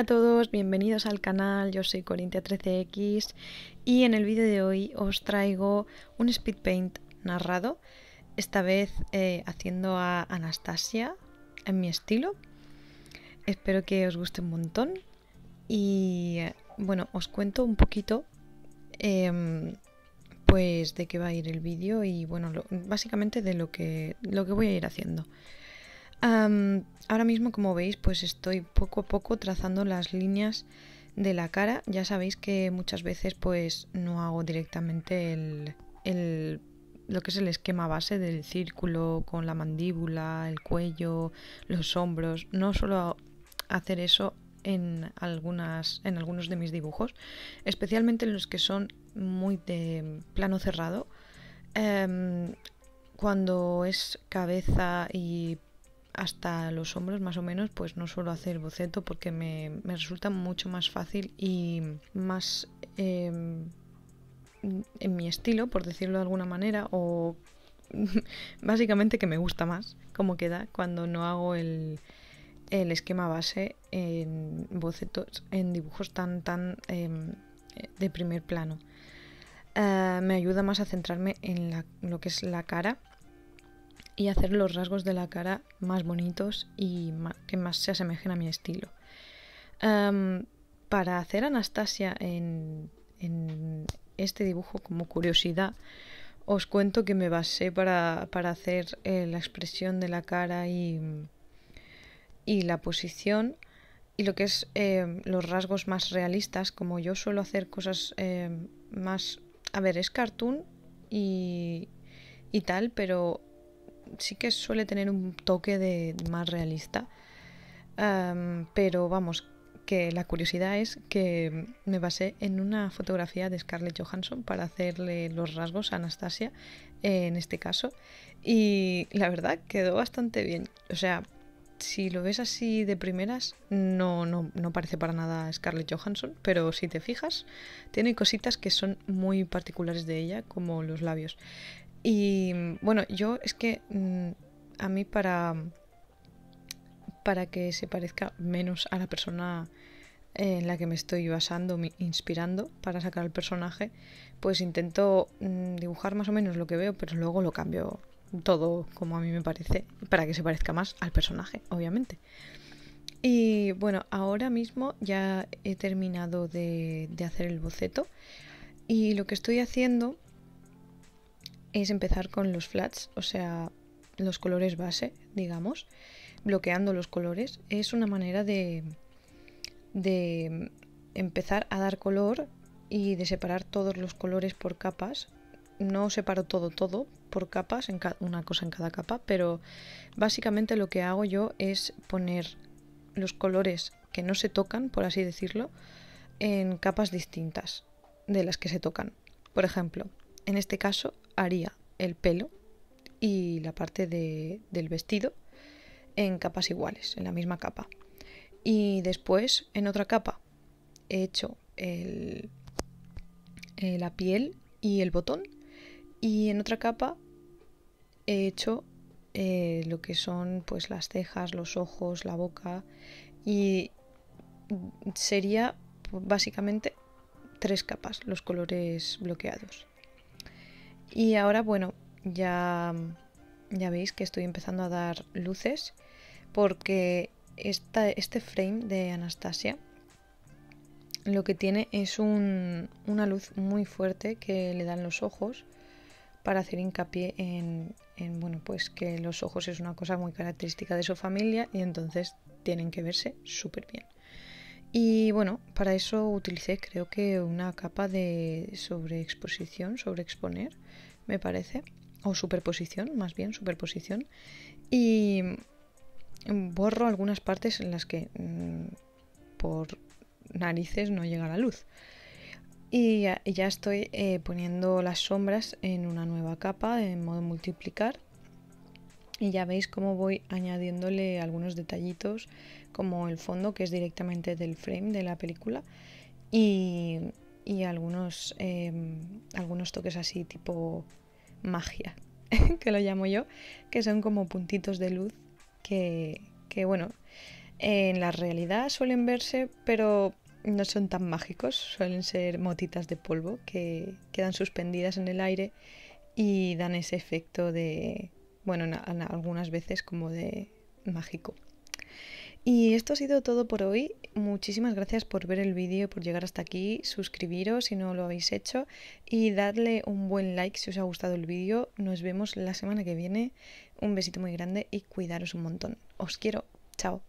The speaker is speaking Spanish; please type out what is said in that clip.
Hola a todos, bienvenidos al canal, yo soy Corintia13x y en el vídeo de hoy os traigo un speedpaint narrado, esta vez eh, haciendo a Anastasia en mi estilo. Espero que os guste un montón y eh, bueno, os cuento un poquito em, pues de qué va a ir el vídeo y bueno, básicamente de lo que, lo que voy a ir haciendo ahora mismo, como veis, pues estoy poco a poco trazando las líneas de la cara. Ya sabéis que muchas veces pues no hago directamente el, lo que es el esquema base del círculo con la mandíbula, el cuello, los hombros. No suelo hacer eso en, algunas, en algunos de mis dibujos, especialmente en los que son muy de plano cerrado. Em, cuando es cabeza y hasta los hombros más o menos pues no suelo hacer boceto porque me, resulta mucho más fácil y más em, en mi estilo por decirlo de alguna manera o básicamente que me gusta más como queda cuando no hago el, esquema base en bocetos en dibujos tan tan em, de primer plano eh, me ayuda más a centrarme en lo que es la cara y hacer los rasgos de la cara más bonitos y que más se asemejen a mi estilo. para hacer Anastasia en, este dibujo, como curiosidad, os cuento que me basé para, hacer eh, la expresión de la cara y, la posición y lo que es eh, los rasgos más realistas, como yo suelo hacer cosas eh, más... A ver, es cartoon y, y tal, pero sí que suele tener un toque de más realista. pero vamos, que la curiosidad es que me basé en una fotografía de Scarlett Johansson para hacerle los rasgos a Anastasia, en este caso, y la verdad quedó bastante bien. O sea, si lo ves así de primeras, no, no, no parece para nada Scarlett Johansson, pero si te fijas, tiene cositas que son muy particulares de ella, como los labios. Y bueno, yo es que mm, a mí para, para que se parezca menos a la persona en la que me estoy basando, inspirando para sacar el personaje, pues intento mm, dibujar más o menos lo que veo, pero luego lo cambio todo como a mí me parece, para que se parezca más al personaje, obviamente. Y bueno, ahora mismo ya he terminado de hacer el boceto y lo que estoy haciendo es empezar con los flats, o sea, los colores base, digamos, bloqueando los colores. Es una manera de, de empezar a dar color y de separar todos los colores por capas. No separo todo, todo por capas, en una cosa en cada capa, pero básicamente lo que hago yo es poner los colores que no se tocan, por así decirlo, en capas distintas de las que se tocan. Por ejemplo, en este caso haría el pelo y la parte de, del vestido en capas iguales, en la misma capa. Y después, en otra capa, he hecho el, eh, la piel y el botón. Y en otra capa he hecho eh, lo que son pues las cejas, los ojos, la boca. Y sería pues, básicamente tres capas los colores bloqueados. Y ahora, bueno, ya, ya veis que estoy empezando a dar luces porque este frame de Anastasia lo que tiene es una luz muy fuerte que le dan los ojos para hacer hincapié en, bueno, pues que los ojos es una cosa muy característica de su familia y entonces tienen que verse súper bien. Y bueno, para eso utilicé creo que una capa de sobreexposición, sobreexponer, me parece, o superposición, más bien superposición, y borro algunas partes en las que mm, por narices no llega la luz. Y ya, estoy eh, poniendo las sombras en una nueva capa en modo multiplicar. Y ya veis cómo voy añadiéndole algunos detallitos como el fondo que es directamente del frame de la película y, algunos, eh, algunos toques así tipo magia, que lo llamo yo, que son como puntitos de luz que, que bueno, en la realidad suelen verse, pero no son tan mágicos, suelen ser motitas de polvo que quedan suspendidas en el aire y dan ese efecto de, bueno, algunas veces como de mágico. Y esto ha sido todo por hoy. Muchísimas gracias por ver el vídeo, por llegar hasta aquí, suscribiros si no lo habéis hecho y darle un buen like si os ha gustado el vídeo. Nos vemos la semana que viene. Un besito muy grande y cuidaros un montón. Os quiero. Chao.